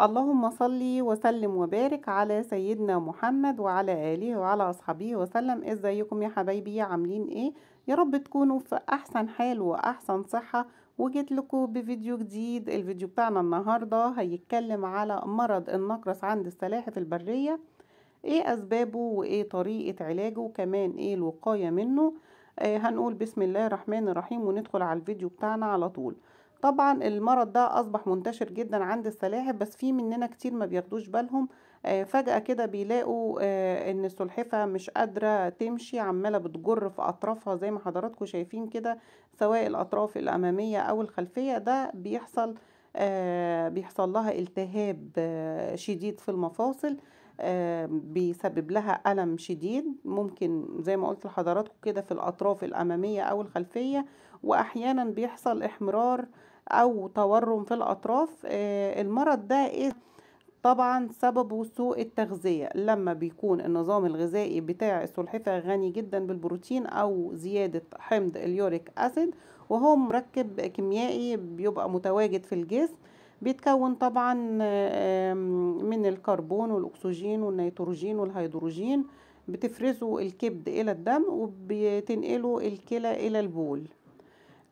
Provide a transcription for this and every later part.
اللهم صل وسلم وبارك على سيدنا محمد وعلى آله وعلى أصحابه وسلم ازيكم يا حبايبي عاملين ايه يا رب تكونوا في أحسن حال وأحسن صحة وجيت لكم بفيديو جديد الفيديو بتاعنا النهاردة هيتكلم على مرض النقرس عند السلاحف البرية ايه أسبابه وايه طريقة علاجه وكمان ايه الوقاية منه آه هنقول بسم الله الرحمن الرحيم وندخل على الفيديو بتاعنا على طول طبعا المرض ده اصبح منتشر جدا عند السلاحف بس في مننا كتير ما بياخدوش بالهم آه، فجأة كده بيلاقوا آه، ان السلحفة مش قادرة تمشي عمالة بتجر في اطرافها زي ما حضراتكم شايفين كده سواء الاطراف الامامية او الخلفية ده بيحصل آه، بيحصل لها التهاب شديد في المفاصل بيسبب لها ألم شديد ممكن زي ما قلت لحضراتكم كده في الأطراف الأمامية أو الخلفية وأحيانا بيحصل إحمرار او تورم في الاطراف آه، المرض ده إيه؟ طبعا سببه سوء التغذية لما بيكون النظام الغذائي بتاع السلحفاة غني جدا بالبروتين أو زيادة حمض اليوريك أسيد وهو مركب كيميائي بيبقى متواجد في الجسم بيتكون طبعا من الكربون والأكسجين والنيتروجين والهيدروجين بتفرزه الكبد إلى الدم وبتنقله الكلى إلى البول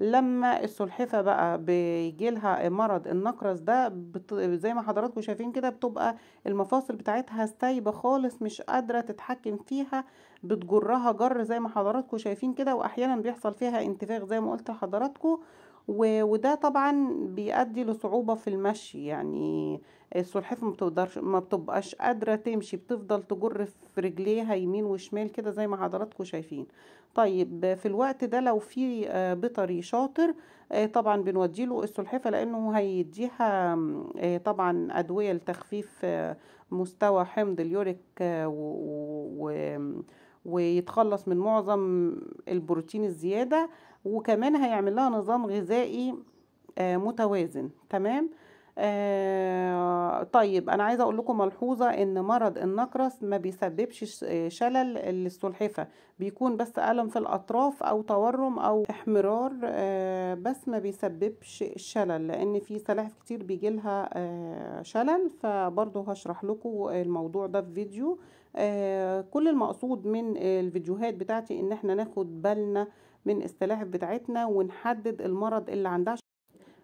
لما السلحفه بقى بيجي لها مرض النقرس ده بت... زي ما حضراتكم شايفين كده بتبقى المفاصل بتاعتها سايبه خالص مش قادره تتحكم فيها بتجرها جر زي ما حضراتكم شايفين كده واحيانا بيحصل فيها انتفاخ زي ما قلت لحضراتكم وده طبعا بيؤدي لصعوبة في المشي يعني السلحفة ما بتقدرش ما بتبقاش قادرة تمشي بتفضل تجر في رجليها يمين وشمال كده زي ما حضراتكم شايفين طيب في الوقت ده لو في آه، بيطري شاطر آه، طبعا بنودي له السلحفة لانه هيديها آه، طبعا ادوية لتخفيف مستوى حمض اليوريك و ويتخلص من معظم البروتين الزيادة وكمان هيعمل لها نظام غذائي آه، متوازن تمام آه طيب انا عايزه اقول لكم ملحوظه ان مرض النقرس ما بيسببش شلل للسلحفه بيكون بس الم في الاطراف او تورم او احمرار آه بس ما بيسببش شلل لان في سلاحف كتير بيجي لها آه شلل فبرضه هشرح لكم الموضوع ده في فيديو آه، كل المقصود من الفيديوهات بتاعتي ان احنا ناخد بالنا من السلاحف بتاعتنا ونحدد المرض اللي عندها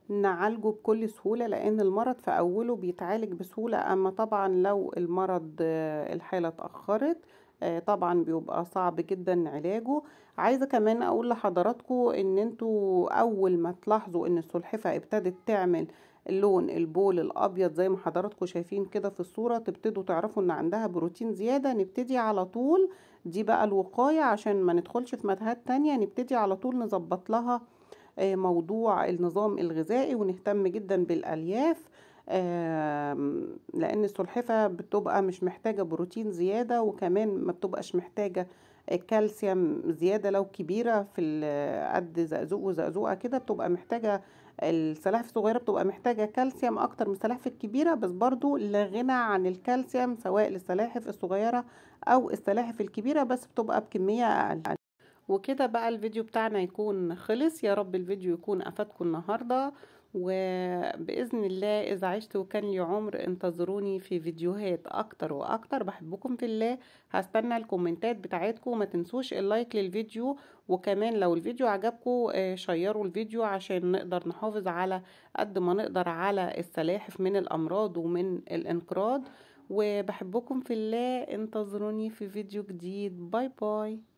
نعالجه بكل سهولة لأن المرض في أوله بيتعالج بسهولة أما طبعا لو المرض آه، الحالة اتأخرت آه، طبعا بيبقى صعب جدا علاجه عايزة كمان أقول لحضراتكم إن انتوا أول ما تلاحظوا إن السلحفة ابتدت تعمل لون البول الأبيض زي ما حضراتكم شايفين كده في الصورة تبتدوا تعرفوا إن عندها بروتين زيادة نبتدي على طول دي بقى الوقاية عشان ما ندخلش في متاهات تانية نبتدي على طول نظبط لها آه، موضوع النظام الغذائي ونهتم جدا بالالياف لان السلحفه بتبقى مش محتاجه بروتين زياده وكمان ما بتبقاش محتاجه كالسيوم زياده لو كبيره في قد زقزوق وزقزوقه كده بتبقى محتاجه السلاحف الصغيره بتبقى محتاجه كالسيوم اكتر من السلاحف الكبيره بس برضو لا غنى عن الكالسيوم سواء للسلاحف الصغيره او السلاحف الكبيره بس بتبقى بكميه اقل وكده بقى الفيديو بتاعنا يكون خلص يا رب الفيديو يكون افادكم النهارده وباذن الله اذا عشت وكان لي عمر انتظروني في فيديوهات اكتر واكتر بحبكم في الله هستنى الكومنتات بتاعتكم ما تنسوش اللايك للفيديو وكمان لو الفيديو عجبكم آه، شيروا الفيديو عشان نقدر نحافظ على قد ما نقدر على السلاحف من الامراض ومن الانقراض وبحبكم في الله انتظروني في فيديو جديد باي باي